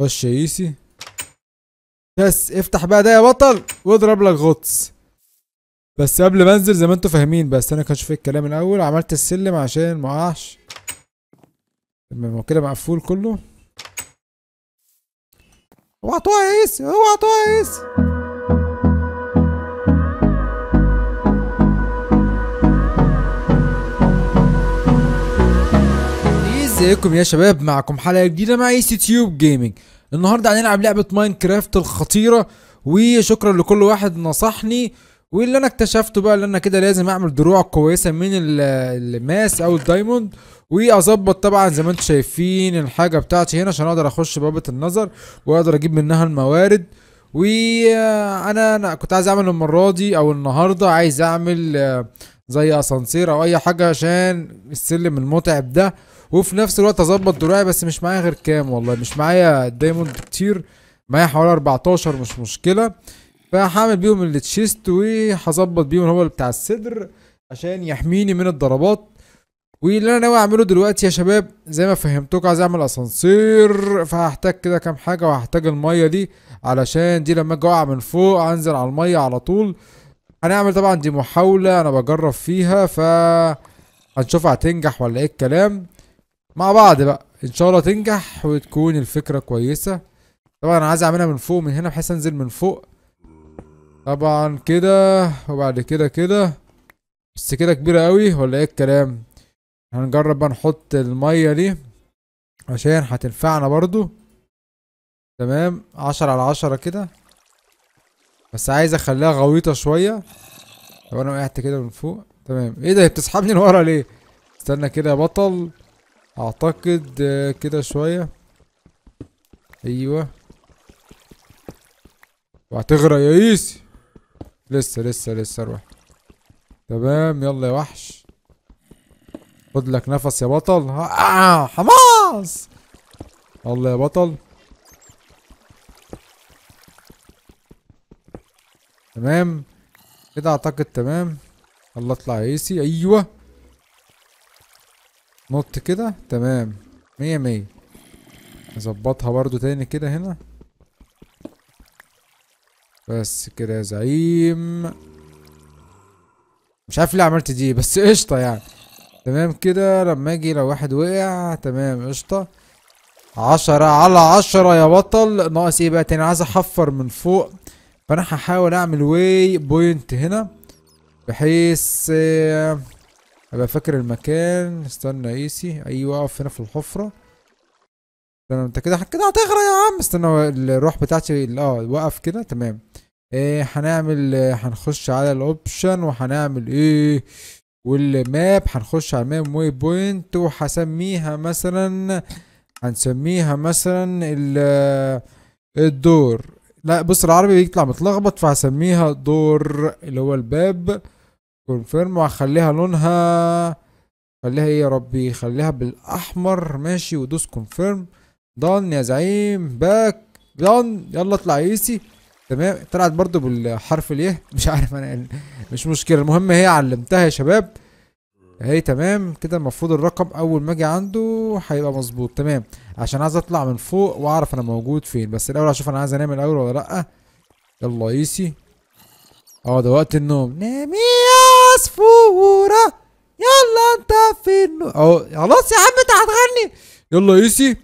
خش يا ايسي بس افتح بقى ده يا بطل واضرب لك غطس بس قبل ما انزل زي ما انتوا فاهمين بس انا كنت في الكلام الاول عملت السلم عشان ما اقعش تمام وكده كده مقفول كله اوعى تقع يا ايسي اوعى تقع يا ايسي ازيكم يا شباب معكم حلقه جديده مع سي تيوب جيمنج النهارده هنلعب لعبه ماينكرافت الخطيره وشكرا لكل واحد نصحني واللي انا اكتشفته بقى ان انا كده لازم اعمل دروع كويسه من الماس او الدايموند واظبط طبعا زي ما انتم شايفين الحاجه بتاعتي هنا عشان اقدر اخش بابه النظر واقدر اجيب منها الموارد وانا انا كنت عايز اعمل المره دي او النهارده عايز اعمل آه، زي اسانسير او اي حاجه عشان السلم المتعب ده وفي نفس الوقت اظبط دراعي بس مش معايا غير كام والله مش معايا دايموند كتير معايا حوالي 14 مش مشكله فهعمل بيهم التشيست وهظبط بيهم هو بتاع الصدر عشان يحميني من الضربات واللي انا ناوي اعمله دلوقتي يا شباب زي ما فهمتوك عايز اعمل اسانسير فهحتاج كده كام حاجه وهحتاج الميه دي علشان دي لما اجي من فوق انزل على الميه على طول هنعمل طبعا دي محاوله انا بجرب فيها ف هنشوف هتنجح ولا ايه الكلام مع بعض بقى ان شاء الله تنجح وتكون الفكره كويسه طبعا انا عايز اعملها من فوق من هنا بحيث انزل من فوق طبعا كده وبعد كده كده بس كده كبيره قوي ولا ايه الكلام هنجرب بقى نحط الميه دي عشان هتنفعنا برضو تمام عشرة على عشرة كده بس عايز اخليها غويطه شويه طب انا وقعت كده من فوق تمام ايه ده هي بتسحبني لورا ليه استنى كده يا بطل اعتقد آه، كده شوية ايوه وهتغرق يا ايس لسه لسه لسه اروح تمام يلا يا وحش خد لك نفس يا بطل آه حماس الله يا بطل تمام كده اعتقد تمام يلا اطلع يا ايسي ايوه نط كده تمام مية مية نظبطها برضو تاني كده هنا بس كده يا زعيم مش عارف ليه عملت دي بس قشطة يعني تمام كده لما اجي لو واحد وقع تمام قشطة عشرة على عشرة يا بطل ناقص ايه بقى تاني عايز احفر من فوق فانا هحاول اعمل واي بوينت هنا بحيث آه، ابقى فاكر المكان استنى ايسي ايوه اقف هنا في الحفره استنى انت كده كده هتغرق يا عم استنى الروح بتاعتي اه وقف كده تمام ايه هنعمل هنخش على الاوبشن وهنعمل ايه والماب هنخش على الماب واي بوينت وهسميها مثلا هنسميها مثلا الدور لا بص العربي بيطلع متلخبط فهسميها دور اللي هو الباب كونفيرم وهخليها لونها خليها ايه يا ربي خليها بالاحمر ماشي ودوس كونفيرم ضن يا زعيم باك ضن يلا اطلع يا ايسي تمام طلعت برضو بالحرف اليه مش عارف انا يعني، مش مشكله المهم هي علمتها يا شباب اهي تمام كده المفروض الرقم اول ما اجي عنده هيبقى مظبوط تمام عشان عايز اطلع من فوق واعرف انا موجود فين بس الاول اشوف انا عايز انام الاول ولا لا يلا يا ايسي اه ده وقت النوم نامي عصفورة يلا انت في النور اهو خلاص يا عم انت هتغني يلا ايسي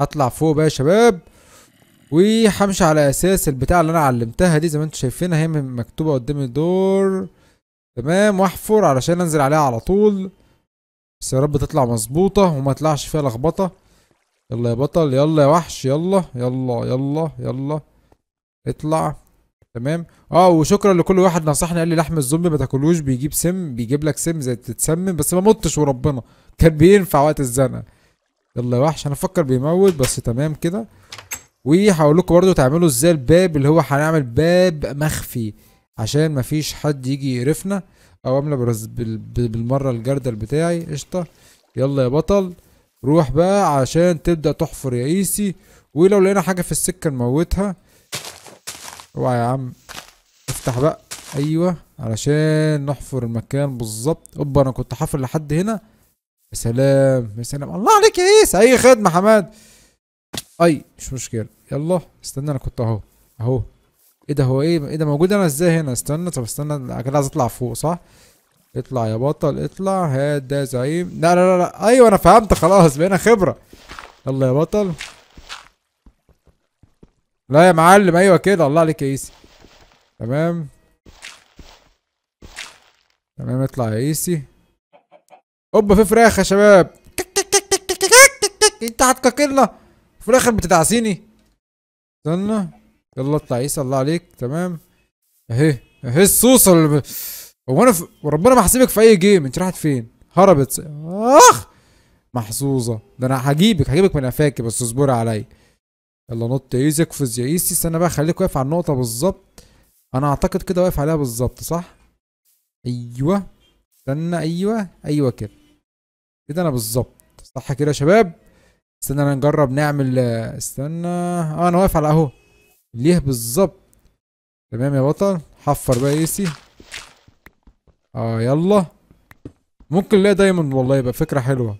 هطلع فوق بقى يا شباب وهمشي على اساس البتاع اللي انا علمتها دي زي ما انتم شايفينها هي مكتوبه قدام الدور تمام واحفر علشان انزل عليها على طول بس يا رب تطلع مظبوطه وما تطلعش فيها لخبطه يلا يا بطل يلا يا وحش يلا يلا يلا يلا اطلع تمام اه وشكرا لكل واحد نصحني قال لي لحم الزومبي ما تاكلوش بيجيب سم بيجيب لك سم زي تتسمم بس ما متش وربنا كان بينفع وقت الزنقه يلا يا وحش انا افكر بيموت بس تمام كده وهقول لكم برده تعملوا ازاي الباب اللي هو هنعمل باب مخفي عشان ما فيش حد يجي يقرفنا او املى بالمره الجردل بتاعي قشطه يلا يا بطل روح بقى عشان تبدا تحفر يا ايسي ولو لقينا حاجه في السكه نموتها اوعى يا عم افتح بقى ايوه علشان نحفر المكان بالظبط اوبا انا كنت حافر لحد هنا يا سلام يا سلام الله عليك يا ايس اي خدمه حماد اي مش مشكله يلا استنى انا كنت اهو اهو ايه ده هو ايه ايه ده موجود انا ازاي هنا استنى طب استنى كده عايز اطلع فوق صح اطلع يا بطل اطلع هات ده زعيم لا لا, لا. ايوه انا فهمت خلاص بقينا خبره يلا يا بطل لا يا معلم ايوه كده الله عليك يا ايسي تمام تمام اطلع يا ايسي اوبا في فراخ يا شباب انت هتكاكلنا في الاخر بتدعسيني استنى يلا اطلع يا عيسى الله عليك تمام اهي اهي الصوصه اللي ب... هو انا في... وربنا ما حاسبك في اي جيم انت راحت فين هربت اخ محظوظه ده انا هجيبك هجيبك من قفاكي بس اصبري عليا يلا نط اقفز يا ايسي استنى بقى خليك واقف على النقطه بالظبط انا اعتقد كده واقف عليها بالظبط صح ايوه استنى ايوه ايوه كده كده انا بالظبط صح كده يا شباب استنى انا نجرب نعمل استنى اه انا واقف على اهو ليه بالظبط تمام يا بطل حفر بقى ايسي اه يلا ممكن نلاقي دايما والله يبقى فكره حلوه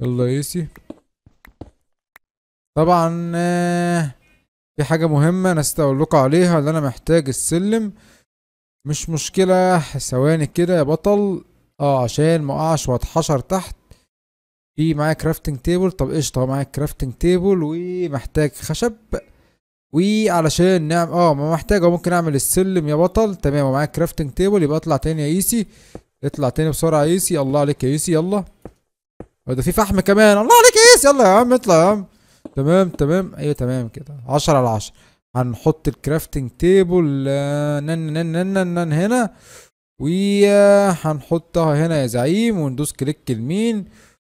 يلا ايسي طبعا آه، في حاجة مهمة نسيت لكم عليها اللي انا محتاج السلم مش مشكلة ثواني كده يا بطل اه عشان ما اقعش واتحشر تحت في معايا كرافتنج تيبل طب قشطة معايا كرافتنج تيبل ومحتاج خشب وعلشان نعمل اه ما محتاج ممكن اعمل السلم يا بطل تمام ومعايا كرافتنج تيبل يبقى اطلع تاني يا ايسي اطلع تاني بسرعة يا ايسي الله عليك يا ايسي يلا وده في فحم كمان الله عليك يا ايسي يلا يا عم اطلع يا عم تمام تمام ايوه تمام كده 10 على 10 هنحط الكرافتنج تيبل نن نن نن نن هنا وهنحطها هنا يا زعيم وندوس كليك يمين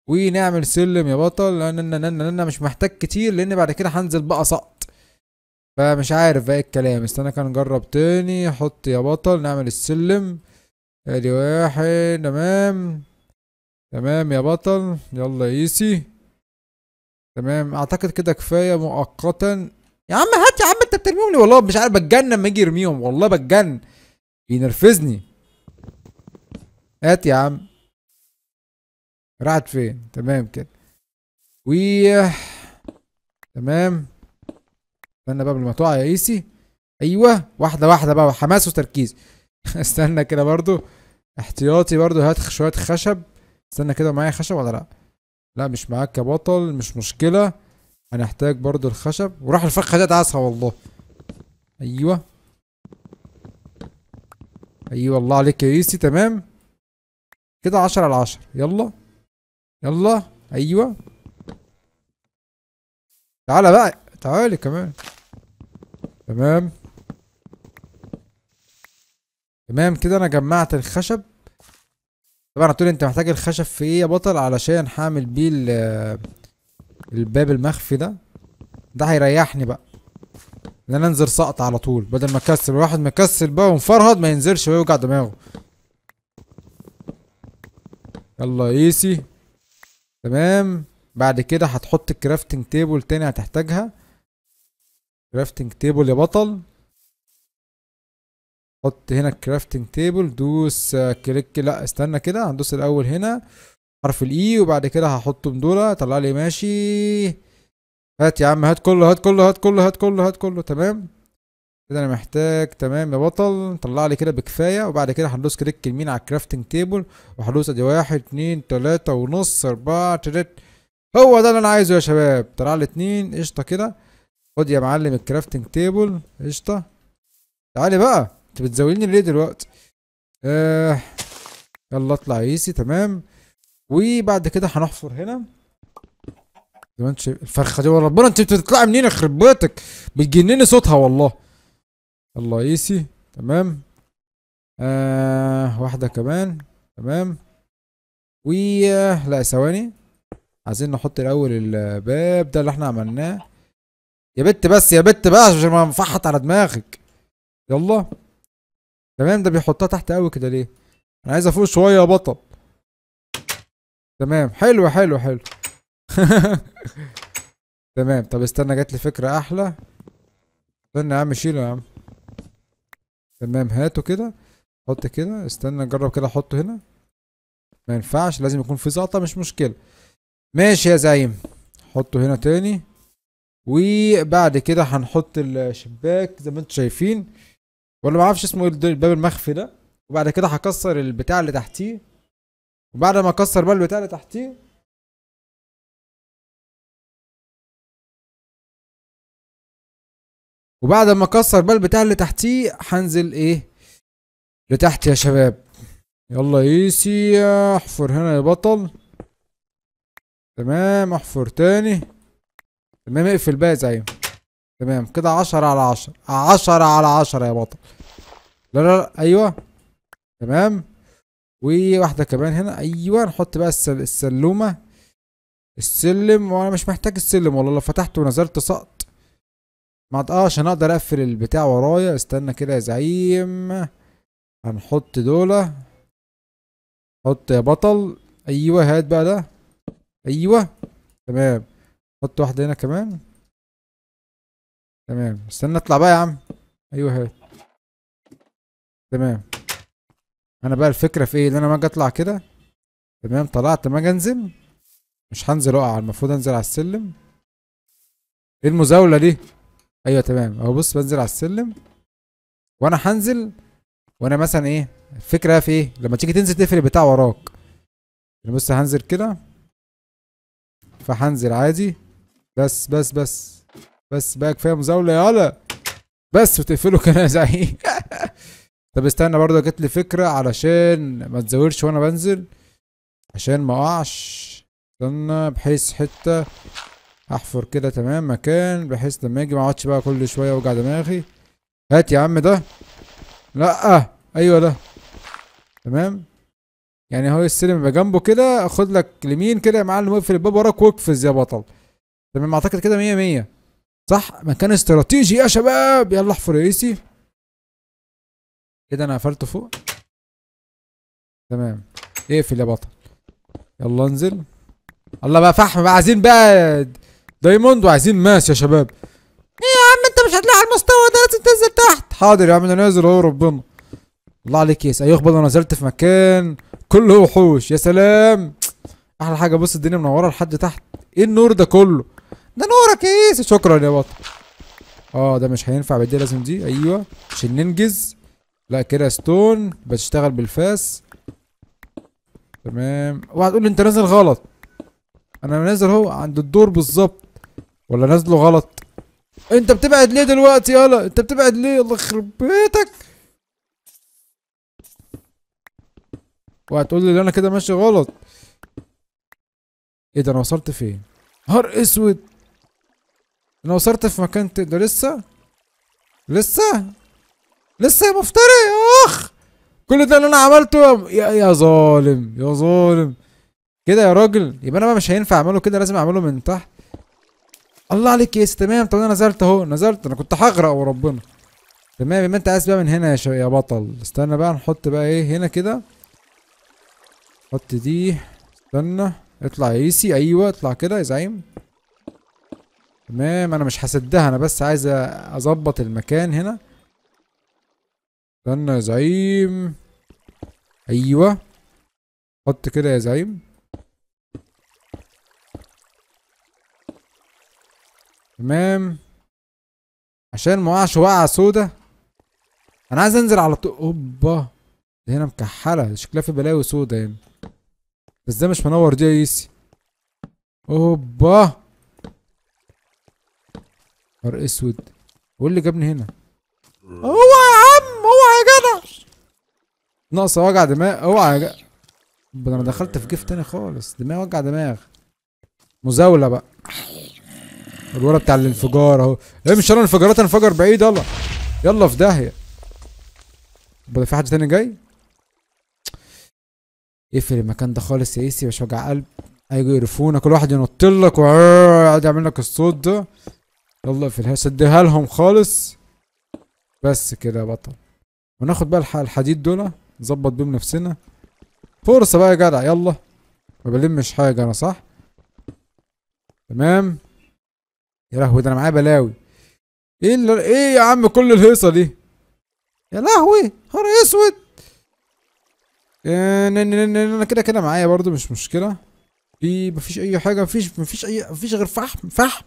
ونعمل سلم يا بطل نن نن مش محتاج كتير لان بعد كده هنزل بقى سقط فمش عارف بقى إيه الكلام استنى كان نجرب تاني حط يا بطل نعمل السلم ادي واحد تمام تمام يا بطل يلا ايسي تمام اعتقد كده كفايه مؤقتا يا عم هات يا عم انت بترميهم لي والله مش عارف بتجنن لما اجي ارميهم والله بتجنن بينرفزني هات يا عم راحت فين تمام كده و تمام استنى بقى قبل ما تقع يا ايسي ايوه واحده واحده بقى حماس وتركيز استنى كده برضو احتياطي برضو هات شويه خشب استنى كده معايا خشب ولا لا لا مش معاك كبطل مش مشكلة هنحتاج برضو الخشب وراح الفخة ده ادعسها والله ايوه ايوه الله عليك يا يوسي تمام كده عشرة على عشرة يلا يلا ايوه تعالى بقى تعالى كمان تمام تمام كده انا جمعت الخشب طبعا هتقولي انت محتاج الخشب في ايه يا بطل علشان هعمل بيه الباب المخفي ده ده هيريحني بقى ان انا انزل سقط على طول بدل ما اكسل الواحد مكسل بقى ومفرهد ما ينزلش ويوجع دماغه يلا ايسي تمام بعد كده هتحط الكرافتنج تيبل تاني هتحتاجها كرافتنج تيبل يا بطل حط هنا الكرافتنج تيبل دوس كليك آه، لا استنى كده هندوس الاول هنا حرف الاي e، وبعد كده هحطه دول طلع لي ماشي هات يا عم هات كله هات كله هات كله هات كله هات كله تمام كده انا محتاج تمام يا بطل طلع لي كده بكفايه وبعد كده هندوس كليك يمين على الكرافتنج تيبل وهدوس ادي واحد اتنين تلاته ونص اربعه تلات هو ده اللي انا عايزه يا شباب طلع لي اتنين قشطه كده خد يا معلم الكرافتنج تيبل قشطه تعالي بقى انت بتزاولني ليه دلوقتي آه يلا اطلع ايسي تمام وبعد كده هنحفر هنا زي ما انت شايف الفرخه دي ربنا انت بتطلع منين يخرب بيتك بتجنني صوتها والله يلا ايسي تمام آه واحده كمان تمام و لا ثواني عايزين نحط الاول الباب ده اللي احنا عملناه يا بت بس يا بت بس عشان ما نفحط على دماغك يلا تمام ده بيحطها تحت قوي كده ليه انا عايز افوق شويه يا بطل تمام حلو حلو حلو تمام طب استنى جات لي فكره احلى استنى يا عم شيله يا عم تمام هاته كده حط كده استنى نجرب كده احطه هنا ما ينفعش لازم يكون في زقطه مش مشكله ماشي يا زعيم حطه هنا تاني وبعد كده هنحط الشباك زي ما انتم شايفين ولا ما اعرفش اسمه ايه الباب المخفي ده وبعد كده هكسر البتاع اللي تحتيه وبعد ما اكسر بقى البتاع اللي تحتيه وبعد ما اكسر بقى البتاع اللي تحتيه هنزل ايه لتحت يا شباب يلا ايسي احفر هنا يا بطل تمام احفر تاني تمام اقفل بقى زيه تمام كده عشرة على عشرة عشرة على عشرة يا بطل لا لا لا ايوه تمام وواحده كمان هنا ايوه نحط بقى السل... السلومه السلم وانا مش محتاج السلم والله لو فتحت ونزلت سقط ما اه عشان اقدر اقفل البتاع ورايا استنى كده يا زعيم هنحط دولة حط يا بطل ايوه هات بقى ده ايوه تمام حط واحده هنا كمان تمام استنى اطلع بقى يا عم ايوه هات تمام انا بقى الفكره في ايه ان انا ما اجي اطلع كده تمام طلعت ما انزل مش هنزل اقع المفروض انزل على السلم ايه المزاوله دي ايوه تمام اهو بص بنزل على السلم وانا هنزل وانا مثلا ايه الفكره في ايه لما تيجي تنزل تقفل بتاع وراك يعني بص هنزل كده فهنزل عادي بس بس بس بس بقى كفايه مزاوله يالا بس وتقفله كده زعيم طب استنى برضه جات لي فكره علشان ما تزورش وانا بنزل عشان ما اقعش استنى بحيث حته احفر كده تمام مكان بحيث لما اجي ما اقعدش بقى كل شويه اوجع دماغي هات يا عم ده لا آه. ايوه ده تمام يعني هو السلم يبقى جنبه كده خد لك لمين كده يا معلم اقفل الباب وراك واقفز يا بطل تمام اعتقد كده مية مية صح مكان استراتيجي يا شباب يلا احفر يا ايسي ايه ده انا قفلته فوق تمام اقفل يا بطل يلا انزل الله بقى فحم بقى عايزين بقى دايموند وعايزين ماس يا شباب ايه يا عم انت مش هتلاقي على المستوى ده لازم تنزل تحت حاضر يا عم انا نازل اهو ربنا الله عليك يس ايوه انا نزلت في مكان كله وحوش يا سلام احلى حاجه بص الدنيا منوره لحد تحت ايه النور ده كله ده نورك يا يس شكرا يا بطل اه ده مش هينفع بدي لازم دي ايوه عشان ننجز لا كده ستون بتشتغل بالفاس تمام اوعى تقول لي انت نازل غلط انا نازل اهو عند الدور بالظبط ولا نازله غلط انت بتبعد ليه دلوقتي يلا انت بتبعد ليه الله يخرب بيتك تقول لي انا كده ماشي غلط ايه ده انا وصلت فين نهار اسود انا وصلت في مكان ده لسه لسه لسه يا مفتري يا اخ كل ده اللي انا عملته يا يا ظالم يا ظالم كده يا راجل يبقى انا بقى مش هينفع اعمله كده لازم اعمله من تحت الله عليك يا تمام طب انا نزلت اهو نزلت انا كنت هغرق وربنا تمام يبقى انت عايز بقى من هنا يا يا بطل استنى بقى نحط بقى ايه هنا كده حط دي استنى اطلع يا ايسي ايوه اطلع كده يا زعيم تمام انا مش هسدها انا بس عايز اظبط المكان هنا استنى يا زعيم ايوه حط كده يا زعيم تمام عشان ما اقعش وقعه سودا انا عايز انزل على طول اوبا دي هنا مكحله شكلها في بلاوي سودا يعني. بس ده مش منور دي يا يسي اوبا نهار اسود هو اللي جابني هنا اوعى اوعى يا جدع ناقصه وجع دماغ اوعى يا جدع انا دخلت في جيف تاني خالص دماغ وجع دماغ مزاوله بقى الورا بتاع الانفجار اهو امشي ايه انا انفجارات انفجر بعيد يلا يلا في داهيه بدأ في حد تاني جاي اقفل المكان ده خالص يا ايسي مش وجع قلب هيجوا يقرفونا كل واحد ينط لك ويقعد يعمل لك الصوت ده يلا اقفلها سديها لهم خالص بس كده يا بطل وناخد بقى الحديد دول نظبط بيهم نفسنا فرصة بقى يا جدع يلا ما بلمش حاجة انا صح تمام يا لهوي ده انا معايا بلاوي ايه اللي ايه يا عم كل الهيصة دي يا لهوي نهار اسود آه، انا كده كده معايا برضو مش مشكلة في مفيش اي حاجة مفيش مفيش اي مفيش غير فحم فحم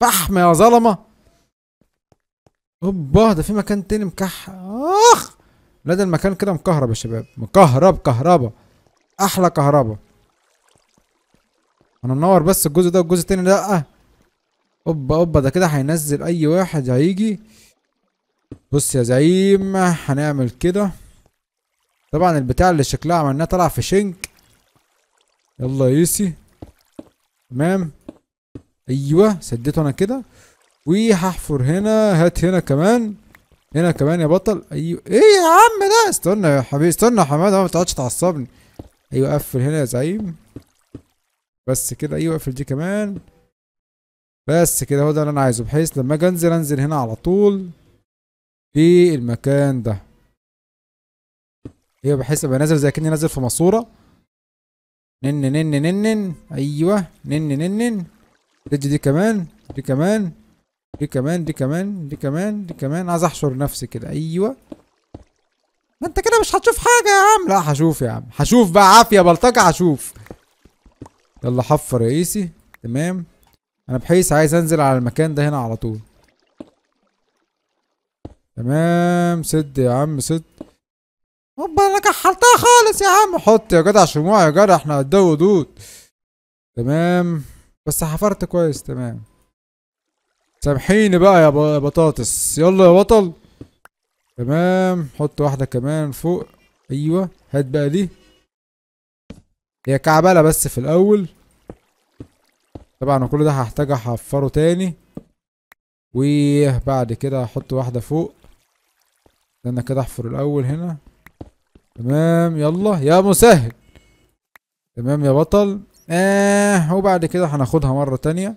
فحم يا ظلمة هوبا ده في مكان تاني مكح آه. ندى المكان كده مكهرب يا شباب مكهرب كهربا احلى كهربا انا منور بس الجزء ده والجزء التاني ده اه اوبا اوبا ده كده هينزل اي واحد هيجي بص يا زعيم هنعمل كده طبعا البتاع اللي شكلها عملناه طلع في شنك يلا يسي تمام ايوه سديته انا كده وهحفر هنا هات هنا كمان هنا كمان يا بطل ايوه ايه يا عم ده استنى يا حبيبي استنى يا حماده ما تقعدش تعصبني ايوه قفل هنا يا زعيم بس كده ايوه اقفل دي كمان بس كده هو ده اللي انا عايزه بحيث لما اجي انزل انزل هنا على طول في المكان ده ايوه بحيث ابقى نازل زي كاني نازل في ماسوره نن نن نن ايوه نن نن دي دي كمان دي كمان دي كمان دي كمان دي كمان دي كمان عايز احشر نفسي كده ايوه ما انت كده مش هتشوف حاجه يا عم لا هشوف يا عم هشوف بقى عافيه بلطجه هشوف يلا حفر يا ايسي تمام انا بحيث عايز انزل على المكان ده هنا على طول تمام سد يا عم سد هوبا انا كحلتها خالص يا عم حط يا جدع شموع يا جدع احنا هنضوي دود تمام بس حفرت كويس تمام سامحيني بقى يا بطاطس يلا يا بطل تمام حط واحده كمان فوق ايوه هات بقى دي هي كعبله بس في الاول طبعا كل ده هحتاج احفره تاني وبعد كده هحط واحده فوق استنى كده احفر الاول هنا تمام يلا يا مسهل تمام يا بطل اه وبعد كده هناخدها مره تانيه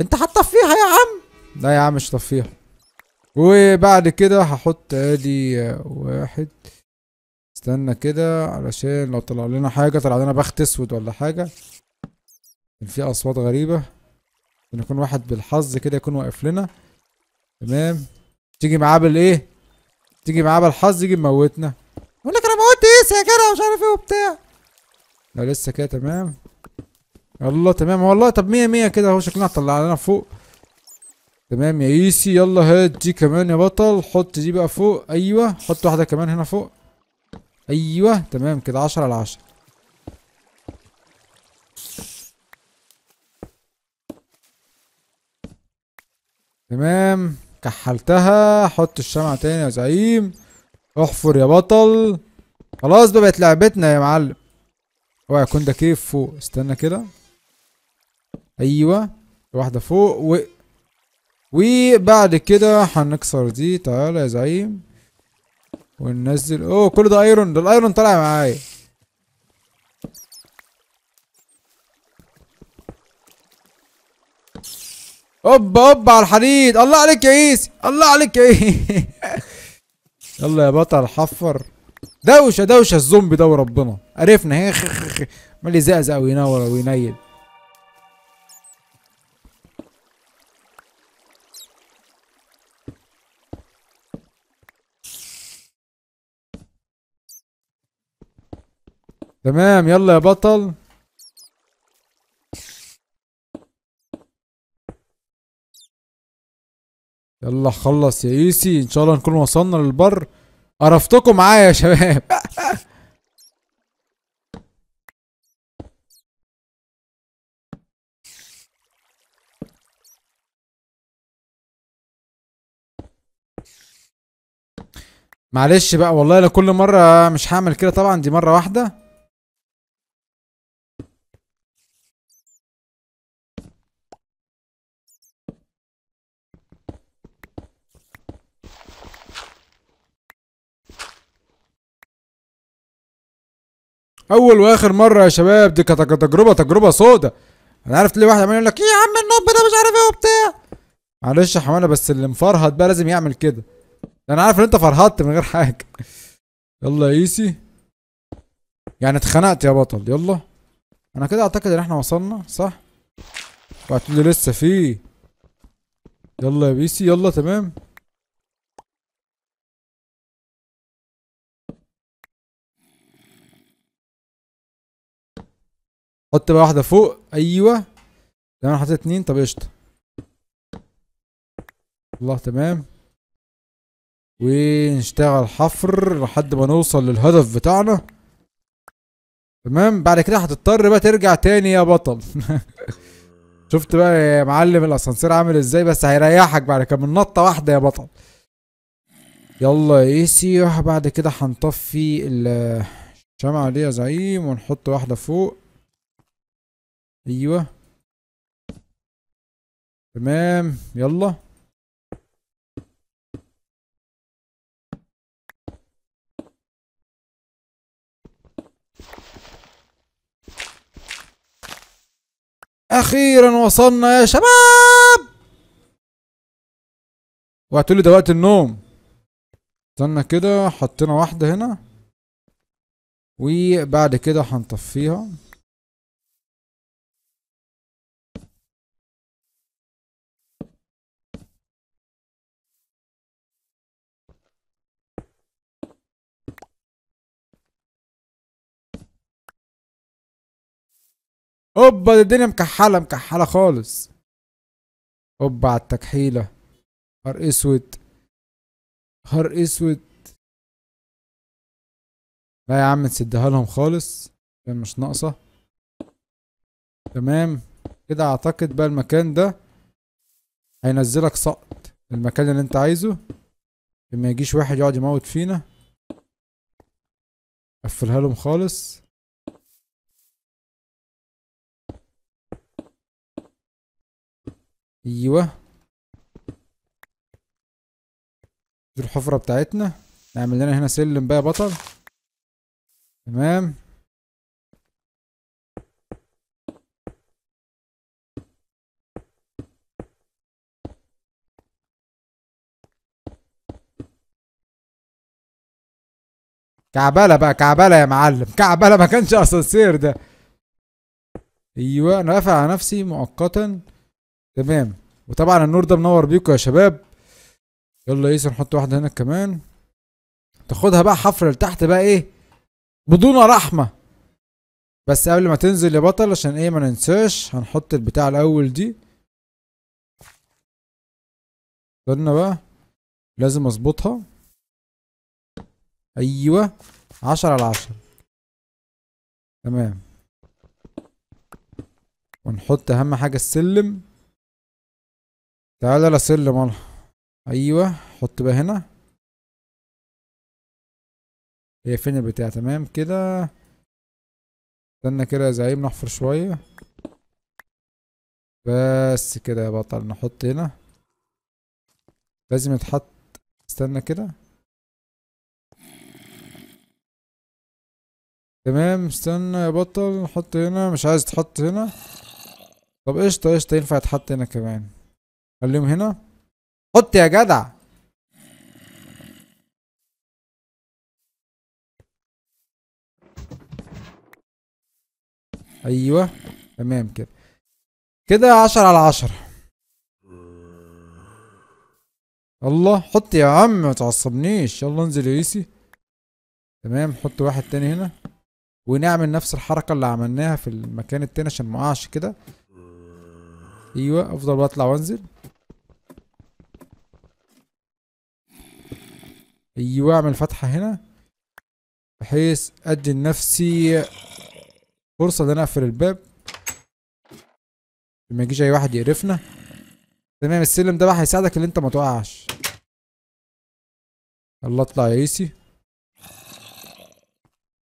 انت هتطفيها يا عم لا يا عم مش طفيها وبعد كده هحط ادي واحد استنى كده علشان لو طلع لنا حاجة طلع لنا بخت اسود ولا حاجة كان في اصوات غريبة ان يكون واحد بالحظ كده يكون واقف لنا تمام تيجي معاه بالايه تيجي معاه بالحظ يجي موتنا يقول لك انا موت ايه يا كده مش عارف ايه وبتاع لا لسه كده تمام الله تمام والله طب 100 100 كده اهو شكلنا طلع لنا فوق تمام يا ايسي يلا هات دي كمان يا بطل حط دي بقى فوق ايوه حط واحده كمان هنا فوق ايوه تمام كده 10 على 10 تمام كحلتها حط الشمعة تاني يا زعيم احفر يا بطل خلاص بقت لعبتنا يا معلم اوعى يكون ده كيف فوق استنى كده ايوه واحدة فوق و وبعد كده هنكسر دي تعالى يا زعيم وننزل اوه كل ده ايرون ده الايرون طالع معايا اوبا اوبا على الحديد الله عليك يا عيسي الله عليك يا عيسي يلا يا بطل حفر دوشه دوشه الزومبي ده وربنا عرفنا عمال يزقزق وينور وينيل تمام يلا يا بطل يلا خلص يا ايسي ان شاء الله نكون وصلنا للبر قرفتكم معايا يا شباب معلش بقى والله انا كل مره مش هعمل كده طبعا دي مره واحده اول واخر مره يا شباب دي كانت تجربه تجربه سودا انا عارف ليه واحد عمال يقول لك ايه يا عم النوب ده مش عارف ايه وبتاع معلش يا حمانه بس اللي مفرهد بقى لازم يعمل كده انا عارف ان انت فرهدت من غير حاجه يلا يا ايسي يعني اتخنقت يا بطل يلا انا كده اعتقد ان احنا وصلنا صح وهتقول لسه فيه يلا يا بيسي يلا تمام حط بقى واحده فوق ايوه تمام حطيت اتنين طب قشطه الله تمام ونشتغل حفر لحد ما نوصل للهدف بتاعنا تمام بعد كده هتضطر بقى ترجع تاني يا بطل شفت بقى يا معلم الاسانسير عامل ازاي بس هيريحك بعد كده من نطه واحده يا بطل يلا يا سيح بعد كده هنطفي الشمعة دي يا زعيم ونحط واحدة فوق ايوه تمام يلا اخيرا وصلنا يا شباب وقتوا لي ده وقت النوم استنى كده حطينا واحده هنا وبعد كده هنطفيها هوبا الدنيا مكحله مكحله خالص هوبا على التكحيله نهار اسود نهار اسود لا يا عم نسدها لهم خالص مش ناقصه تمام كده اعتقد بقى المكان ده هينزلك سقط المكان اللي انت عايزه لما يجيش واحد يقعد يموت فينا قفلها لهم خالص ايوه دي الحفرة بتاعتنا نعمل لنا هنا سلم بقى يا بطل تمام كعبله بقى كعبله يا معلم كعبله ما كانش اسانسير ده ايوه انا رافع على نفسي مؤقتا تمام وطبعا النور ده منور بيكم يا شباب يلا ياسر نحط واحده هنا كمان تاخدها بقى حفر لتحت بقى ايه بدون رحمه بس قبل ما تنزل يا بطل عشان ايه ما ننساش هنحط البتاع الاول دي قلنا بقى لازم اظبطها ايوه عشرة على عشرة تمام ونحط اهم حاجة السلم تعالى لاسل مرة ايوه حط بقى هنا هي فين البتاع تمام كده استنى كده يا زعيم نحفر شوية بس كده يا بطل نحط هنا لازم يتحط استنى كده تمام استنى يا بطل نحط هنا مش عايز تحط هنا طب قشطة قشطة ينفع يتحط هنا كمان خليهم هنا حط يا جدع ايوه تمام كده كده عشر على عشر الله حط يا عم ما تعصبنيش يلا انزل يا ريسي تمام حط واحد تاني هنا ونعمل نفس الحركة اللي عملناها في المكان التاني عشان مقعش كده ايوه افضل واطلع وانزل ايوه اعمل فتحه هنا بحيث ادي لنفسي فرصه ان انا اقفل الباب ما يجيش اي واحد يقرفنا تمام السلم ده بقى هيساعدك ان انت ما تقعش يلا اطلع يا ايسي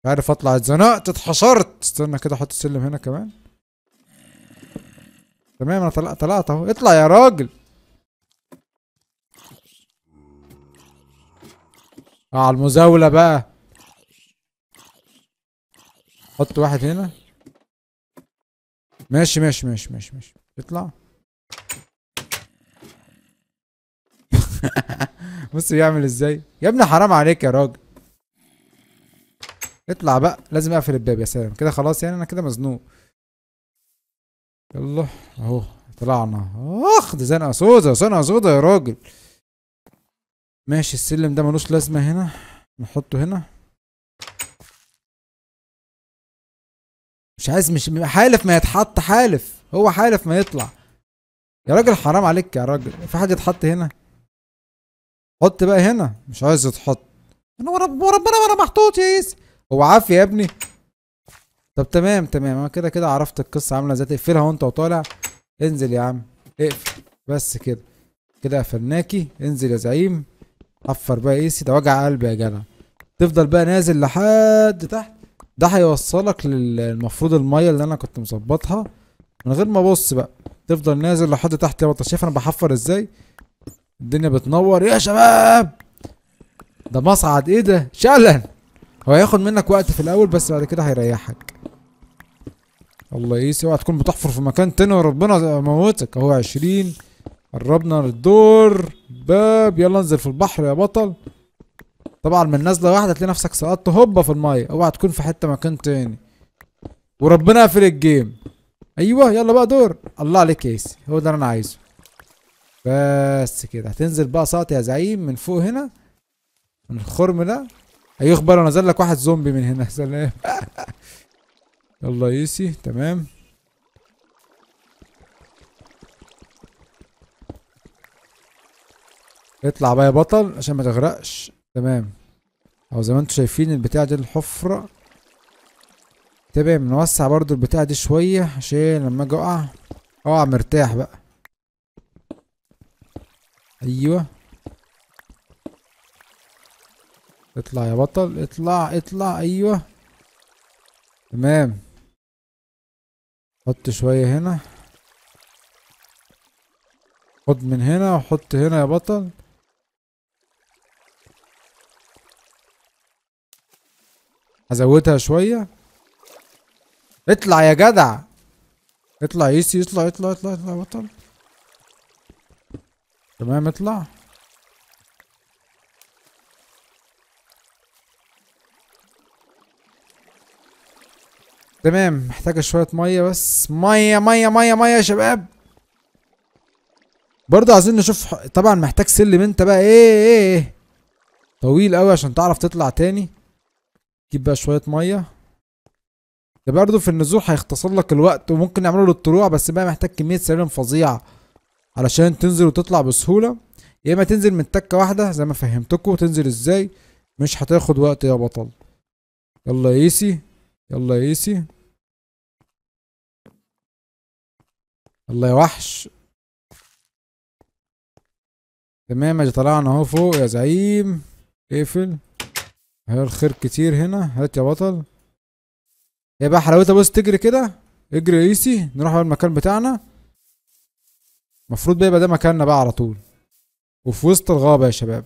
عارف اطلع اتزنقت اتحشرت استنى كده احط السلم هنا كمان تمام انا طلعت اهو اطلع يا راجل على المزاولة بقى حط واحد هنا ماشي ماشي ماشي ماشي ماشي اطلع بص بيعمل ازاي يا ابني حرام عليك يا راجل اطلع بقى لازم اقفل الباب يا سلام كده خلاص يعني انا كده مزنوق يلا اهو طلعنا اخ دي زنقه سودا زنقه سودا يا راجل ماشي السلم ده ملوش لازمة هنا نحطه هنا مش عايز مش حالف ما يتحط حالف هو حالف ما يطلع يا راجل حرام عليك يا راجل في حاجه اتحط هنا حط بقى هنا مش عايز يتحط انا ورا وربنا ورا محطوط يا هو عافية يا ابني طب تمام تمام انا كده كده عرفت القصة عاملة ازاي تقفلها وانت وطالع انزل يا عم اقفل بس كده كده قفلناكي انزل يا زعيم قفر بقى ايسي ده وجع قلب يا جدع تفضل بقى نازل لحد تحت ده هيوصلك للمفروض الميه اللي انا كنت مظبطها من غير ما ابص بقى تفضل نازل لحد تحت يا بطل شايف انا بحفر ازاي الدنيا بتنور يا شباب ده مصعد ايه ده شلن هو هياخد منك وقت في الاول بس بعد كده هيريحك الله يسي اوعى تكون بتحفر في مكان تاني وربنا موتك اهو عشرين قربنا للدور باب يلا انزل في البحر يا بطل طبعا من نازله واحده تلاقي نفسك سقطت هوبا في الميه اوعى تكون في حته مكان تاني وربنا يقفل الجيم ايوه يلا بقى دور الله عليك يا ايسي هو ده اللي انا عايزه بس كده هتنزل بقى ساقط يا زعيم من فوق هنا من الخرم ده هيخبر ايه انا نزل لك واحد زومبي من هنا سلام يلا يا تمام اطلع بقى يا بطل عشان ما تغرقش تمام او زي ما انتم شايفين البتاع دي الحفرة تمام نوسع برضو البتاع دي شوية عشان لما اجي اقع اقع مرتاح بقى ايوه اطلع يا بطل اطلع اطلع ايوه تمام حط شوية هنا خد من هنا وحط هنا يا بطل هزودها شوية اطلع يا جدع اطلع ايسي اطلع اطلع اطلع اطلع بطل تمام اطلع تمام محتاجة شوية مية بس مية مية مية مية يا شباب برضه عايزين نشوف طبعا محتاج سلم انت بقى ايه ايه, ايه. طويل قوي عشان تعرف تطلع تاني تجيب بقى شويه ميه ده برضه في النزول هيختصر لك الوقت وممكن نعمله للطلوع بس بقى محتاج كميه سلالم فظيعه علشان تنزل وتطلع بسهوله يا اما تنزل من تكه واحده زي ما فهمتكم تنزل ازاي مش هتاخد وقت يا بطل يلا يا ايسي يلا يا ايسي يلا يا وحش تمام اجي طلعنا اهو فوق يا زعيم اقفل هيا الخير كتير هنا هات يا بطل يا إيه بقى حلاوتها بص تجري كده اجري ايسي نروح بقى المكان بتاعنا المفروض بقى يبقى ده مكاننا بقى على طول وفي وسط الغابة يا شباب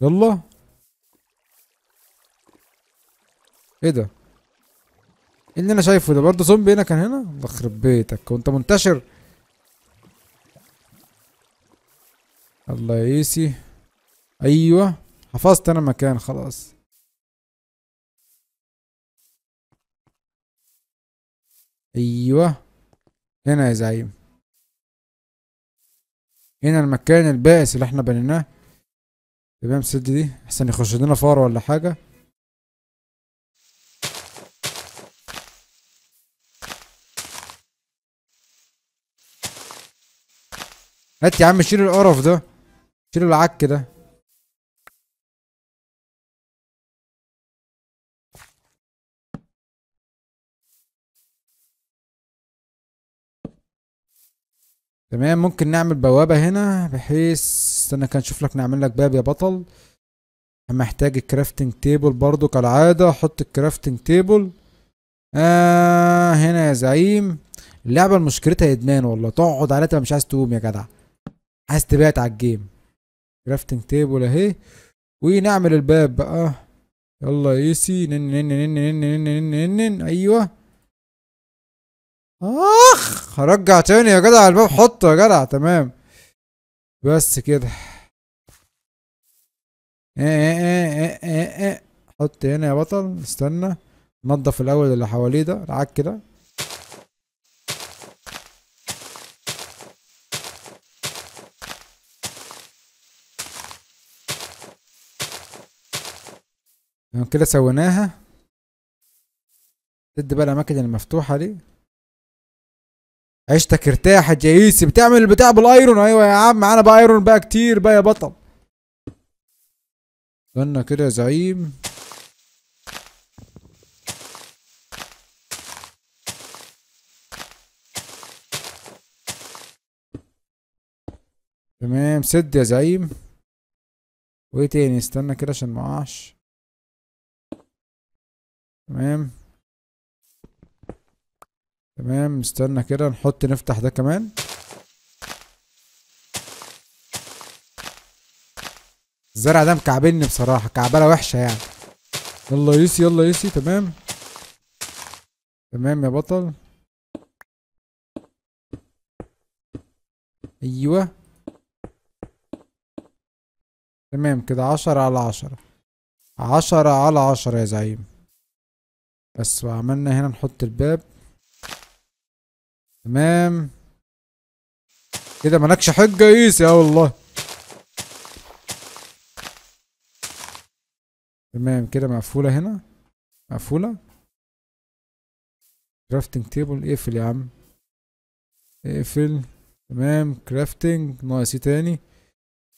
يلا ايه ده ايه اللي انا شايفه ده برضه زومبي هنا كان هنا يخرب بيتك وانت منتشر الله يا ايسي ايوه حفظت انا مكان خلاص ايوه هنا يا زعيم هنا المكان البائس اللي احنا بنيناه تمام سد دي احسن يخش لنا فار ولا حاجه هات يا عم شيل القرف ده شيل العك ده تمام ممكن نعمل بوابة هنا بحيث استنى كان نشوف لك نعمل لك باب يا بطل محتاج الكرافتنج تيبل برضو كالعادة حط الكرافتنج تيبل آه هنا يا زعيم اللعبة مشكلتها ادمان والله تقعد عليها تبقى مش عايز تقوم يا جدع عايز تبعت على الجيم كرافتنج تيبل اهي ونعمل الباب بقى يلا يا ايسي نن نن نن نن نن نن نن ايوه اخ هرجع تاني يا جدع الباب حطه يا جدع تمام بس كده ايه ايه ايه ايه ايه, إيه. حط هنا يا بطل استنى نضف الاول اللي حواليه ده العك كده كده سويناها تدي بقى الاماكن المفتوحه دي عيشتك ارتاحت يا ايسي بتعمل البتاع بالايرون ايوه يا عم معانا بقى ايرون بقى كتير بقى يا بطل استنى كده يا زعيم تمام سد يا زعيم وايه تاني استنى كده عشان مقعش تمام تمام استنى كده نحط نفتح ده كمان الزرع ده مكعبني بصراحة كعبلة وحشة يعني يلا يسي يلا يسي تمام تمام يا بطل ايوه تمام كده عشرة على عشرة عشرة على عشرة يا زعيم بس وعملنا هنا نحط الباب تمام كده مالكش حجه ايس يا آه والله تمام كده مقفوله هنا مقفوله كرافتنج تيبل اقفل يا عم اقفل تمام كرافتنج ناقص ايه تاني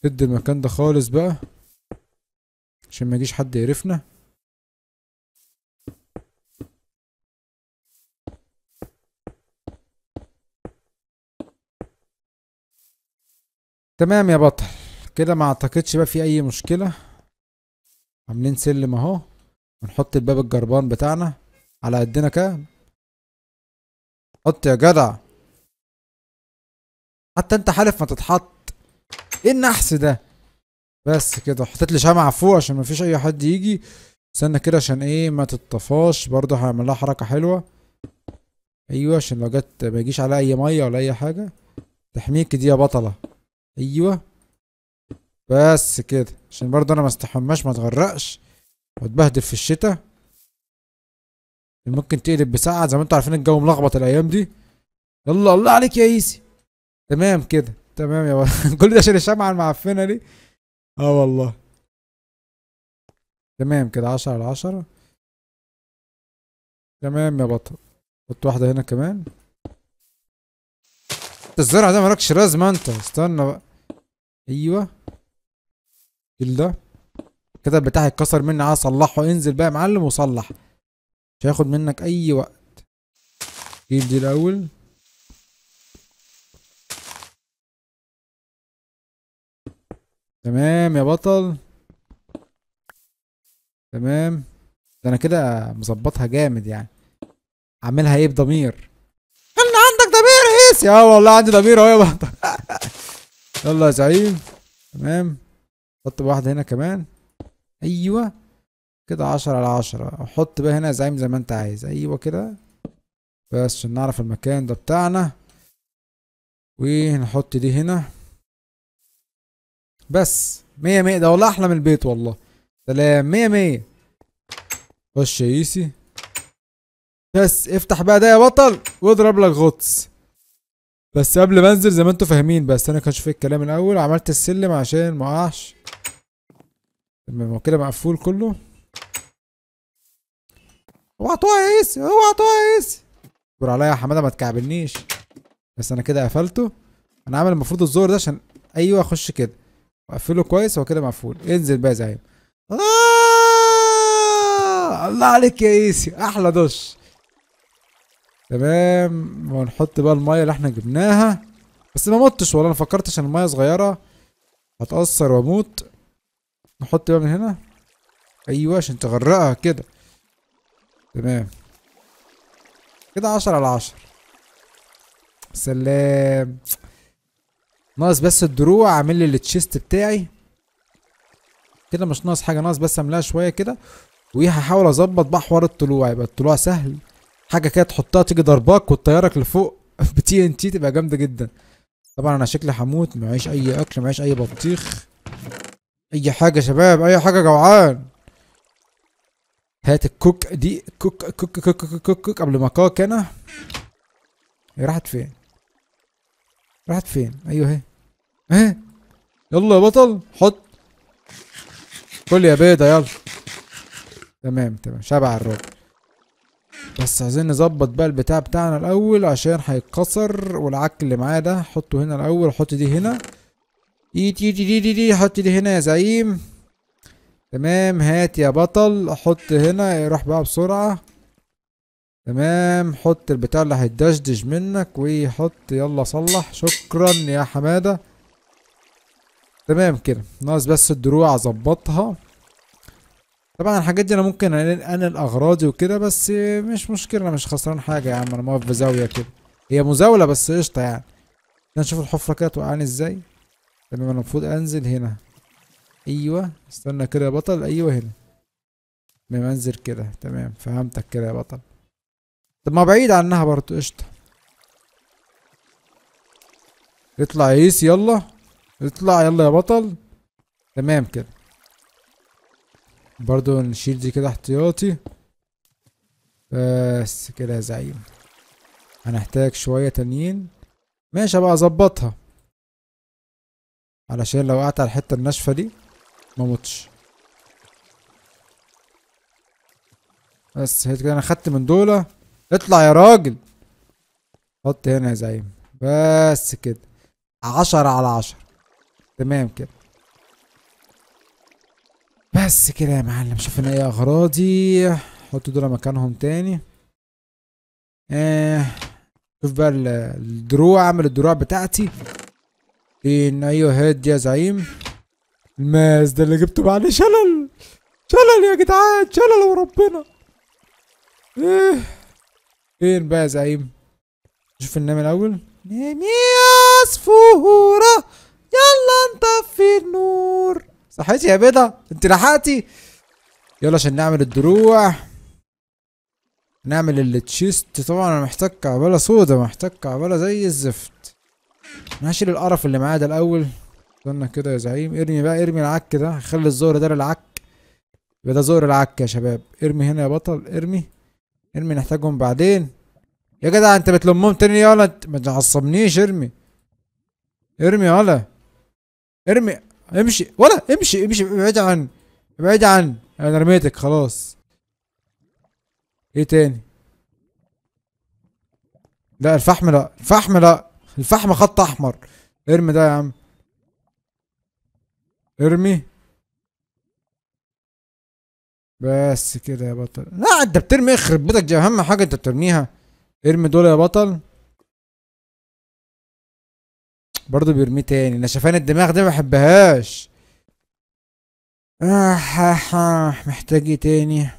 سد المكان ده خالص بقى عشان ما يجيش حد يقرفنا تمام يا بطل كده ما اعتقدش بقى في اي مشكله عاملين سلم اهو ونحط الباب الجربان بتاعنا على قدنا كده حط يا جدع حتى انت حالف ما تتحط ايه النحس ده بس كده حطيت لي شمعة فوق عشان مفيش اي حد يجي استنى كده عشان ايه ما تتطفاش برضه هعمل لها حركه حلوه ايوه عشان لو جت ما يجيش عليها اي ميه ولا اي حاجه تحميك دي يا بطله ايوه بس كده عشان برضه انا ما استحماش ما اتغرقش واتبهدل في الشتاء ممكن تقلب بساعة زي ما انتوا عارفين الجو ملخبط الايام دي يلا الله عليك يا ايسي تمام كده تمام يا كل ده عشان الشمعة المعفنة دي اه والله تمام كده عشرة على عشرة تمام يا بطل حط واحدة هنا كمان انت الزرع ده مالكش لازمه انت استنى بقى ايوه شيل ده كده بتاعي هيتكسر مني عايز اه، اصلحه انزل بقى يا معلم وصلح مش هياخد منك اي وقت جيب دي الاول تمام يا بطل تمام ده انا كده مظبطها جامد يعني عاملها ايه بضمير بس اه والله عندي ضمير اهو يا بطل يلا يا زعيم تمام حط واحده هنا كمان ايوه كده عشرة على عشرة وحط بقى هنا زعيم زي ما انت عايز ايوه كده بس عشان نعرف المكان ده بتاعنا ونحط دي هنا بس مية مية ده والله احلى من البيت والله سلام مية مية خش يا يسي بس افتح بقى ده يا بطل واضرب لك غطس بس قبل ما انزل زي ما انتوا فاهمين بس انا كنت في الكلام الاول عملت السلم عشان ما اقعش هو كده مقفول كله اوعى تقع يا اوعى تقع يا اصبر عليا يا حماده ما تكعبلنيش بس انا كده قفلته انا عامل المفروض الزور ده عشان ايوه اخش كده واقفله كويس هو كده مقفول انزل بقى يا زعيم آه! الله عليك يا ايسي احلى دش تمام ونحط بقى الميه اللي احنا جبناها بس ما متش والله انا فكرت عشان الميه صغيره هتأثر واموت نحط بقى من هنا ايوه عشان تغرقها كده تمام كده عشرة على عشرة سلام ناقص بس الدروع اعمل لي التشيست بتاعي كده مش ناقص حاجه ناقص بس املاها شويه كده وهحاول اظبط بقى حوار الطلوع يبقى الطلوع سهل حاجه كده تحطها تيجي ضرباك وتطيرك لفوق في تي ان تي تبقى جامده جدا طبعا انا شكلي هموت معيش اي اكل معيش اي بطيخ اي حاجه شباب اي حاجه جوعان هات الكوك دي كوك كوك كوك كوك كوك, كوك قبل ما كوك انا هي راحت فين راحت فين ايوه اهي اهي يلا يا بطل حط كل يا بيضه يلا تمام تمام شبع الراجل بس عايزين نظبط بقى البتاع بتاعنا الاول عشان هيتكسر والعك اللي معاه ده حطه هنا الاول حط دي هنا ايتي دي دي دي دي حط دي هنا يا زعيم تمام هات يا بطل حط هنا روح بقى بسرعة تمام حط البتاع اللي هيتدشدش منك وحط يلا صلح شكرا يا حمادة تمام كده ناقص بس الدروع اظبطها طبعا الحاجات دي انا ممكن انقل اغراضي وكده بس مش مشكله انا مش خسران حاجه يا عم انا موقف بزاويه كده هي مزاوله بس قشطه يعني نشوف الحفره كده توقعني ازاي تمام انا المفروض انزل هنا ايوه استنى كده يا بطل ايوه هنا تمام انزل كده تمام فهمتك كده يا بطل طب ما بعيد عنها برضه قشطه اطلع يا يس يلا اطلع يلا يا بطل تمام كده برضو نشيل دي كده احتياطي بس كده يا زعيم هنحتاج شوية تانيين ماشي بقى اظبطها علشان لو وقعت على الحتة الناشفة دي مموتش بس هيت كده انا خدت من دولة اطلع يا راجل حط هنا يا زعيم بس كده عشرة على عشرة تمام كده بس كده يا معلم شوف ايه اغراضي حط دول مكانهم تاني آه شوف بقى الدروع اعمل الدروع بتاعتي فين ايوه هاد يا زعيم الماس ده اللي جبته بعد شلل شلل يا جدعان شلل وربنا ايه فين بقى يا زعيم شوف النام الاول نامي يا عصفوره يلا نطفي النور صحيتي يا بيضة انت لحقتي يلا عشان نعمل الدروع نعمل التشيست طبعا انا محتاج كعبله سودا محتاج كعبله زي الزفت انا هشيل القرف اللي معايا ده الاول استنى كده يا زعيم ارمي بقى ارمي العك ده خلي الزهر ده للعك يبقى ده زهر العك يا شباب ارمي هنا يا بطل ارمي ارمي نحتاجهم بعدين يا جدع انت بتلمهم تاني يلا ما تعصبنيش ارمي ارمي يلا ارمي امشي ولا امشي امشي ابعد عن ابعد عن انا رميتك خلاص ايه تاني لا الفحم لا الفحم لا الفحم خط احمر ارمي ده يا عم ارمي بس كده يا بطل لا انت بترمي اخرب بيتك اهم حاجه انت بترميها ارمي دول يا بطل برضه بيرميه تاني نشفان الدماغ ده ما بحبهاش آه آه آه محتاج ايه تاني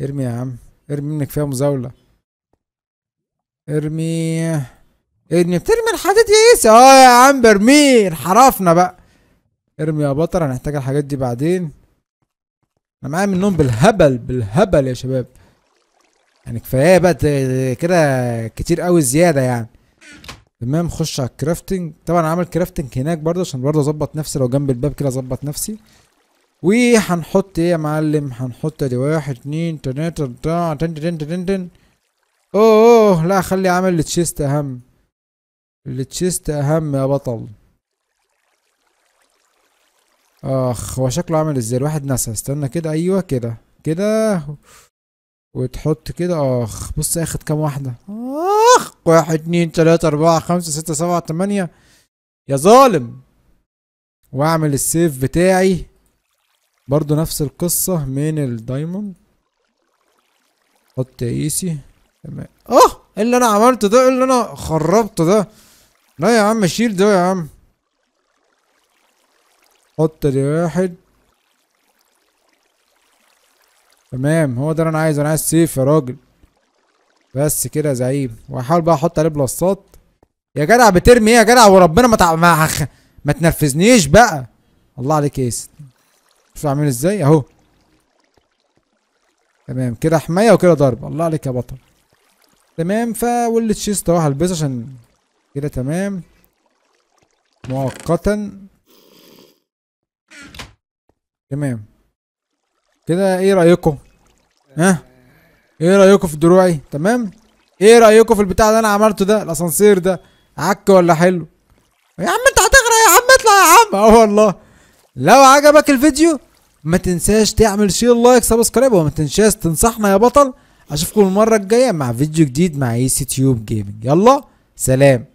ارمي يا عم ارمي منك فيها مزاولة ارمي ارمي بترمي الحاجات دي ايه اه يا عم برمي انحرفنا بقى ارمي يا بطل هنحتاج الحاجات دي بعدين انا معايا منهم بالهبل بالهبل يا شباب يعني كفايه بقى كده كتير قوي زياده يعني تمام خش على الكرافتنج طبعا عامل كرافتنج هناك برضه عشان برضه اظبط نفسي لو جنب الباب كده اظبط نفسي وهنحط ايه يا معلم هنحط ادي واحد اتنين تلاتة اربعة تن تن تن تن اوه اوه لا خلي عامل التشيست اهم التشيست اهم يا بطل اخ هو شكله عامل ازاي الواحد نسى استنى كده ايوه كده كده وتحط كده اخ بص اخد كام واحده اخ واحد اتنين تلاته اربعه خمسه سته سبعه تمانيه يا ظالم واعمل السيف بتاعي برضو نفس القصه من الدايموند حط ايسي تمام اه ايه اللي انا عملته ده ايه اللي انا خربته ده لا يا عم شيل ده يا عم حط دي واحد تمام هو ده اللي انا عايزه انا عايز سيف يا راجل بس كده يا زعيم واحاول بقى احط عليه بلاصات يا جدع بترمي ايه يا جدع وربنا ما تع... ما, ما تنفذنيش بقى الله عليك يا اسد شوف عامل ازاي اهو تمام كده حمايه وكده ضرب الله عليك يا بطل تمام ف والتشيست اهو هلبسه عشان كده تمام مؤقتا تمام كده ايه رايكم ها ايه رايكم في دروعي تمام ايه رايكم في البتاع اللي انا عملته ده الاسانسير ده عك ولا حلو يا عم انت هتغرق يا عم اطلع يا عم اه والله لو عجبك الفيديو ما تنساش تعمل شير لايك سبسكرايب وما تنساش تنصحنا يا بطل اشوفكم المره الجايه مع فيديو جديد مع اي سي تيوب جيمنج يلا سلام